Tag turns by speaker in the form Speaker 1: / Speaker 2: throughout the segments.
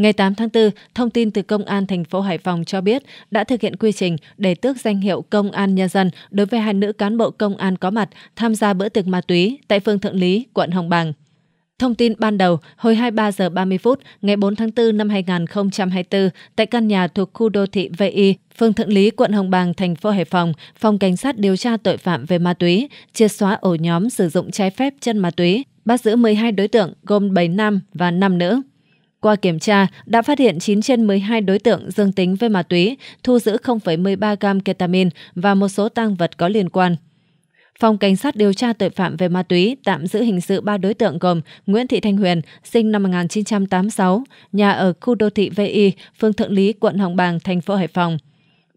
Speaker 1: Ngày 8 tháng 4, thông tin từ Công an thành phố Hải Phòng cho biết đã thực hiện quy trình để tước danh hiệu Công an Nhân dân đối với hai nữ cán bộ công an có mặt tham gia bữa tiệc ma túy tại phường Thượng Lý, quận Hồng Bàng. Thông tin ban đầu, hồi 23 giờ 30 phút ngày 4 tháng 4 năm 2024, tại căn nhà thuộc khu đô thị VI, phường Thượng Lý, quận Hồng Bàng, thành phố Hải Phòng, phòng cảnh sát điều tra tội phạm về ma túy chia xóa ổ nhóm sử dụng trái phép chân ma túy, bắt giữ 12 đối tượng gồm 7 nam và 5 nữ. Qua kiểm tra, đã phát hiện 9 trên 12 đối tượng dương tính với ma túy, thu giữ 0,13 gam ketamin và một số tăng vật có liên quan. Phòng Cảnh sát điều tra tội phạm về ma túy tạm giữ hình sự 3 đối tượng gồm Nguyễn Thị Thanh Huyền, sinh năm 1986, nhà ở khu đô thị VI, phường Thượng Lý, quận Hồng Bàng, thành phố Hải Phòng.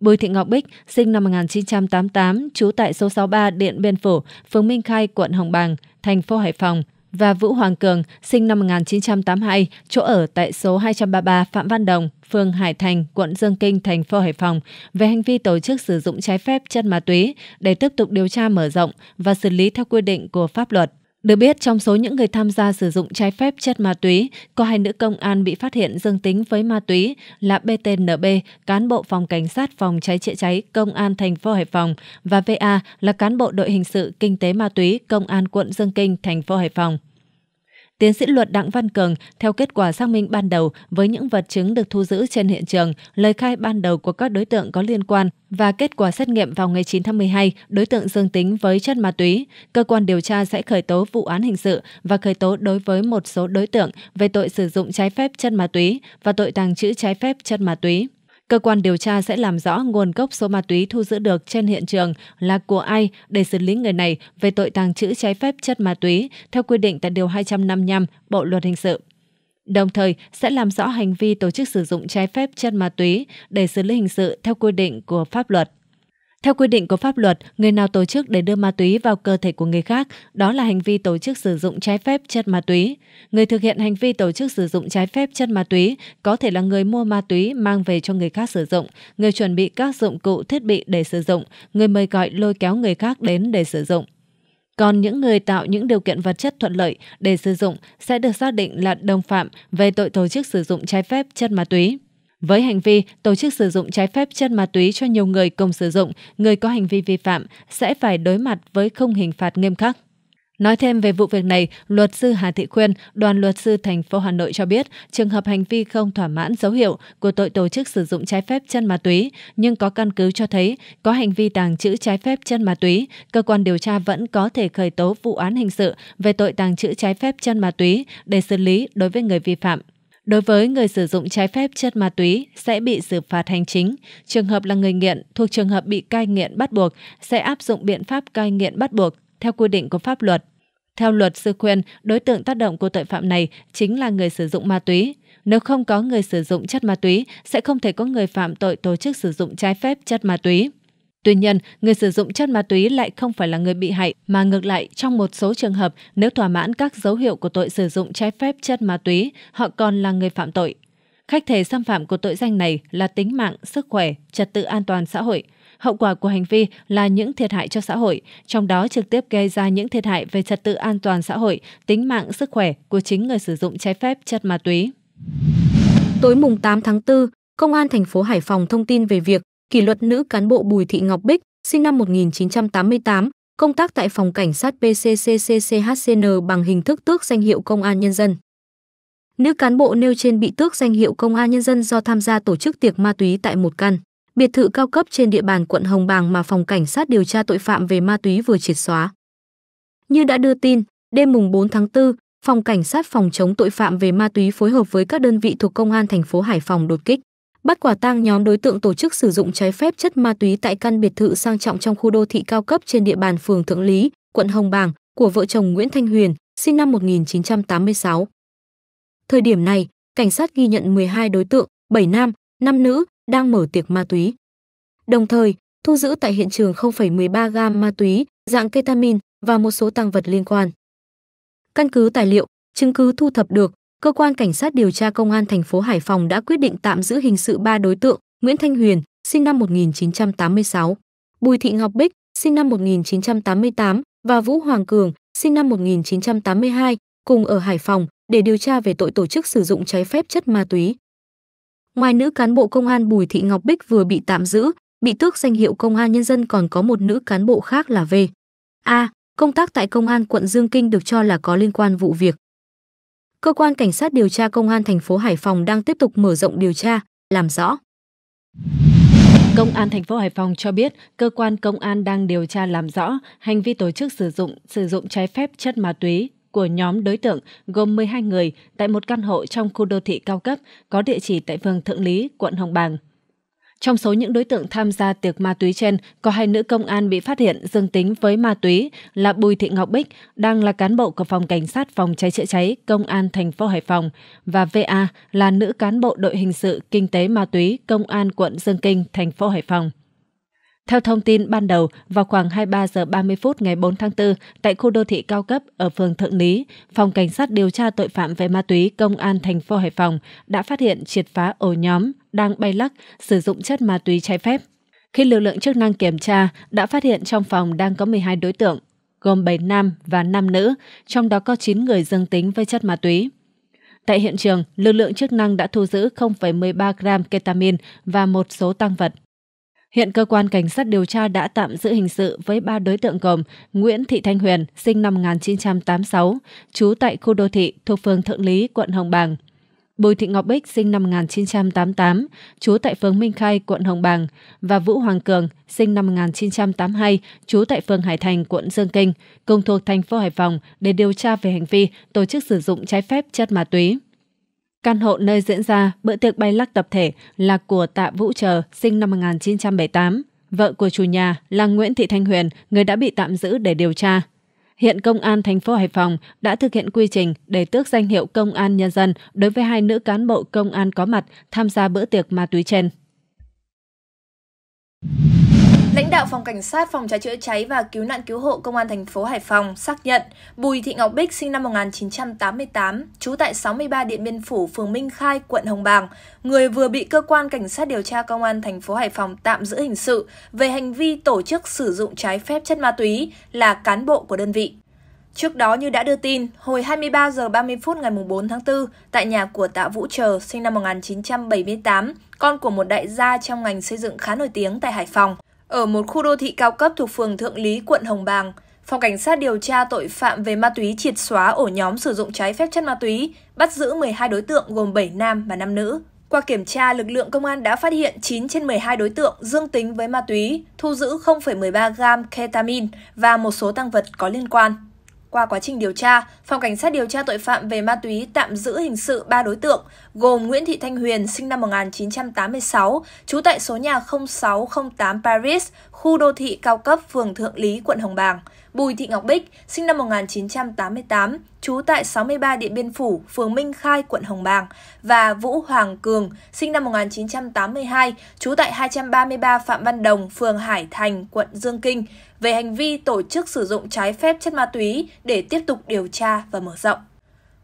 Speaker 1: Bùi Thị Ngọc Bích, sinh năm 1988, trú tại số 63 Điện Biên Phủ, phường Minh Khai, quận Hồng Bàng, thành phố Hải Phòng và Vũ Hoàng Cường, sinh năm 1982, chỗ ở tại số 233 Phạm Văn Đồng, phường Hải Thành, quận Dương Kinh, thành phố Hải Phòng về hành vi tổ chức sử dụng trái phép chất ma túy để tiếp tục điều tra mở rộng và xử lý theo quy định của pháp luật. Được biết, trong số những người tham gia sử dụng trái phép chất ma túy, có hai nữ công an bị phát hiện dương tính với ma túy là BTNB, cán bộ phòng cảnh sát phòng cháy chữa cháy Công an thành phố Hải Phòng và VA là cán bộ đội hình sự kinh tế ma túy Công an quận Dương Kinh, thành phố Hải Phòng. Tiến sĩ luật Đặng Văn Cường, theo kết quả xác minh ban đầu với những vật chứng được thu giữ trên hiện trường, lời khai ban đầu của các đối tượng có liên quan và kết quả xét nghiệm vào ngày 9 tháng 12, đối tượng dương tính với chất ma túy, cơ quan điều tra sẽ khởi tố vụ án hình sự và khởi tố đối với một số đối tượng về tội sử dụng trái phép chất ma túy và tội tàng trữ trái phép chất ma túy. Cơ quan điều tra sẽ làm rõ nguồn gốc số ma túy thu giữ được trên hiện trường là của ai để xử lý người này về tội tàng trữ trái phép chất ma túy theo quy định tại Điều 255 Bộ Luật Hình sự. Đồng thời sẽ làm rõ hành vi tổ chức sử dụng trái phép chất ma túy để xử lý hình sự theo quy định của pháp luật. Theo quy định của pháp luật, người nào tổ chức để đưa ma túy vào cơ thể của người khác, đó là hành vi tổ chức sử dụng trái phép chất ma túy. Người thực hiện hành vi tổ chức sử dụng trái phép chất ma túy có thể là người mua ma túy mang về cho người khác sử dụng, người chuẩn bị các dụng cụ thiết bị để sử dụng, người mời gọi lôi kéo người khác đến để sử dụng. Còn những người tạo những điều kiện vật chất thuận lợi để sử dụng sẽ được xác định là đồng phạm về tội tổ chức sử dụng trái phép chất ma túy. Với hành vi tổ chức sử dụng trái phép chất ma túy cho nhiều người cùng sử dụng, người có hành vi vi phạm sẽ phải đối mặt với không hình phạt nghiêm khắc. Nói thêm về vụ việc này, luật sư Hà Thị Khuyên, đoàn luật sư thành phố Hà Nội cho biết, trường hợp hành vi không thỏa mãn dấu hiệu của tội tổ chức sử dụng trái phép chân ma túy, nhưng có căn cứ cho thấy có hành vi tàng trữ trái phép chân ma túy, cơ quan điều tra vẫn có thể khởi tố vụ án hình sự về tội tàng trữ trái phép chân ma túy để xử lý đối với người vi phạm. Đối với người sử dụng trái phép chất ma túy sẽ bị xử phạt hành chính. Trường hợp là người nghiện thuộc trường hợp bị cai nghiện bắt buộc sẽ áp dụng biện pháp cai nghiện bắt buộc theo quy định của pháp luật. Theo luật sư khuyên, đối tượng tác động của tội phạm này chính là người sử dụng ma túy. Nếu không có người sử dụng chất ma túy, sẽ không thể có người phạm tội tổ chức sử dụng trái phép chất ma túy. Tuy nhiên, người sử dụng chất ma túy lại không phải là người bị hại, mà ngược lại, trong một số trường hợp, nếu thỏa mãn các dấu hiệu của tội sử dụng trái phép chất ma túy, họ còn là người phạm tội. Khách thể xâm phạm của tội danh này là tính mạng, sức khỏe, trật tự an toàn xã hội. Hậu quả của hành vi là những thiệt hại cho xã hội, trong đó trực tiếp gây ra những thiệt hại về trật tự an toàn xã hội, tính mạng, sức khỏe của chính người sử dụng trái phép chất ma túy.
Speaker 2: Tối mùng 8 tháng 4, Công an thành phố Hải Phòng thông tin về việc kỷ luật nữ cán bộ Bùi Thị Ngọc Bích, sinh năm 1988, công tác tại phòng cảnh sát PCCCCHCN bằng hình thức tước danh hiệu công an nhân dân. Nữ cán bộ nêu trên bị tước danh hiệu công an nhân dân do tham gia tổ chức tiệc ma túy tại một căn biệt thự cao cấp trên địa bàn quận Hồng Bàng mà phòng cảnh sát điều tra tội phạm về ma túy vừa triệt xóa. Như đã đưa tin, đêm mùng 4 tháng 4, phòng cảnh sát phòng chống tội phạm về ma túy phối hợp với các đơn vị thuộc công an thành phố Hải Phòng đột kích bắt quả tang nhóm đối tượng tổ chức sử dụng trái phép chất ma túy tại căn biệt thự sang trọng trong khu đô thị cao cấp trên địa bàn phường Thượng Lý, quận Hồng Bàng của vợ chồng Nguyễn Thanh Huyền, sinh năm 1986. Thời điểm này, cảnh sát ghi nhận 12 đối tượng, 7 nam, 5 nữ đang mở tiệc ma túy. Đồng thời, thu giữ tại hiện trường 0,13 gam ma túy, dạng ketamin và một số tăng vật liên quan. Căn cứ tài liệu, chứng cứ thu thập được, cơ quan cảnh sát điều tra công an thành phố Hải Phòng đã quyết định tạm giữ hình sự ba đối tượng, Nguyễn Thanh Huyền, sinh năm 1986, Bùi Thị Ngọc Bích, sinh năm 1988 và Vũ Hoàng Cường, sinh năm 1982, cùng ở Hải Phòng để điều tra về tội tổ chức sử dụng trái phép chất ma túy. Ngoài nữ cán bộ công an Bùi Thị Ngọc Bích vừa bị tạm giữ, bị tước danh hiệu công an nhân dân còn có một nữ cán bộ khác là V. A. Công tác tại công an quận Dương Kinh được cho là có liên quan vụ việc cơ quan cảnh sát điều tra công an thành phố Hải Phòng đang tiếp tục mở rộng điều tra, làm rõ. Công
Speaker 1: an thành phố Hải Phòng cho biết, cơ quan công an đang điều tra làm rõ hành vi tổ chức sử dụng sử dụng trái phép chất ma túy của nhóm đối tượng gồm 12 người tại một căn hộ trong khu đô thị cao cấp có địa chỉ tại phường Thượng Lý, quận Hồng Bàng. Trong số những đối tượng tham gia tiệc ma túy trên, có hai nữ công an bị phát hiện dương tính với ma túy là Bùi Thị Ngọc Bích, đang là cán bộ của phòng cảnh sát phòng cháy chữa cháy công an thành phố Hải Phòng và VA là nữ cán bộ đội hình sự kinh tế ma túy công an quận Dương Kinh, thành phố Hải Phòng. Theo thông tin ban đầu, vào khoảng 23 giờ 30 phút ngày 4 tháng 4, tại khu đô thị cao cấp ở phường Thượng Lý, Phòng Cảnh sát điều tra tội phạm về ma túy Công an thành phố Hải Phòng đã phát hiện triệt phá ổ nhóm đang bay lắc sử dụng chất ma túy trái phép. Khi lực lượng chức năng kiểm tra, đã phát hiện trong phòng đang có 12 đối tượng, gồm 7 nam và 5 nữ, trong đó có 9 người dương tính với chất ma túy. Tại hiện trường, lực lượng chức năng đã thu giữ 0,13 gram ketamine và một số tăng vật. Hiện cơ quan cảnh sát điều tra đã tạm giữ hình sự với ba đối tượng gồm Nguyễn Thị Thanh Huyền, sinh năm 1986, trú tại khu đô thị thuộc phường Thượng Lý, quận Hồng Bàng. Bùi Thị Ngọc Bích, sinh năm 1988, trú tại phường Minh Khai, quận Hồng Bàng và Vũ Hoàng Cường, sinh năm 1982, trú tại phường Hải Thành, quận Dương Kinh, cùng thuộc thành phố Hải Phòng để điều tra về hành vi tổ chức sử dụng trái phép chất ma túy. Căn hộ nơi diễn ra bữa tiệc bay lắc tập thể là của Tạ Vũ Trờ, sinh năm 1978. Vợ của chủ nhà là Nguyễn Thị Thanh Huyền, người đã bị tạm giữ để điều tra. Hiện Công an thành phố Hải Phòng đã thực hiện quy trình để tước danh hiệu Công an Nhân dân đối với hai nữ cán bộ công an có mặt tham gia bữa tiệc ma túy trên.
Speaker 3: đạo phòng cảnh sát phòng cháy chữa cháy và cứu nạn cứu hộ công an thành phố Hải Phòng xác nhận Bùi Thị Ngọc Bích sinh năm 1988, trú tại 63 Điện Biên Phủ, phường Minh Khai, quận Hồng Bàng, người vừa bị cơ quan cảnh sát điều tra công an thành phố Hải Phòng tạm giữ hình sự về hành vi tổ chức sử dụng trái phép chất ma túy là cán bộ của đơn vị. Trước đó như đã đưa tin, hồi 23 giờ 30 phút ngày 4 tháng 4, tại nhà của Tạ Vũ Trờ, sinh năm 1978, con của một đại gia trong ngành xây dựng khá nổi tiếng tại Hải Phòng, ở một khu đô thị cao cấp thuộc phường Thượng Lý, quận Hồng Bàng, Phòng Cảnh sát điều tra tội phạm về ma túy triệt xóa ổ nhóm sử dụng trái phép chất ma túy, bắt giữ 12 đối tượng gồm 7 nam và 5 nữ. Qua kiểm tra, lực lượng công an đã phát hiện 9 trên 12 đối tượng dương tính với ma túy, thu giữ 0,13 gam ketamine và một số tăng vật có liên quan. Qua quá trình điều tra, Phòng Cảnh sát điều tra tội phạm về ma túy tạm giữ hình sự 3 đối tượng, gồm Nguyễn Thị Thanh Huyền, sinh năm 1986, trú tại số nhà 0608 Paris, khu đô thị cao cấp phường Thượng Lý, quận Hồng Bàng, Bùi Thị Ngọc Bích, sinh năm 1988, trú tại 63 Điện Biên Phủ, phường Minh Khai, quận Hồng Bàng và Vũ Hoàng Cường, sinh năm 1982, trú tại 233 Phạm Văn Đồng, phường Hải Thành, quận Dương Kinh về hành vi tổ chức sử dụng trái phép chất ma túy để tiếp tục điều tra và mở rộng.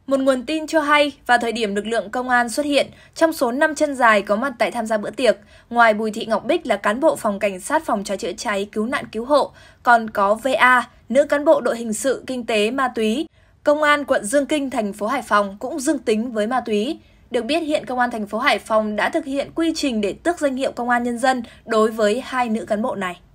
Speaker 3: Một nguồn tin cho hay, vào thời điểm lực lượng công an xuất hiện, trong số 5 chân dài có mặt tại tham gia bữa tiệc, ngoài Bùi Thị Ngọc Bích là cán bộ phòng cảnh sát phòng cháy chữa cháy cứu nạn cứu hộ, còn có VA, nữ cán bộ đội hình sự kinh tế ma túy, Công an quận Dương Kinh, thành phố Hải Phòng cũng dương tính với ma túy. Được biết hiện Công an thành phố Hải Phòng đã thực hiện quy trình để tước danh hiệu Công an Nhân dân đối với hai nữ cán bộ này.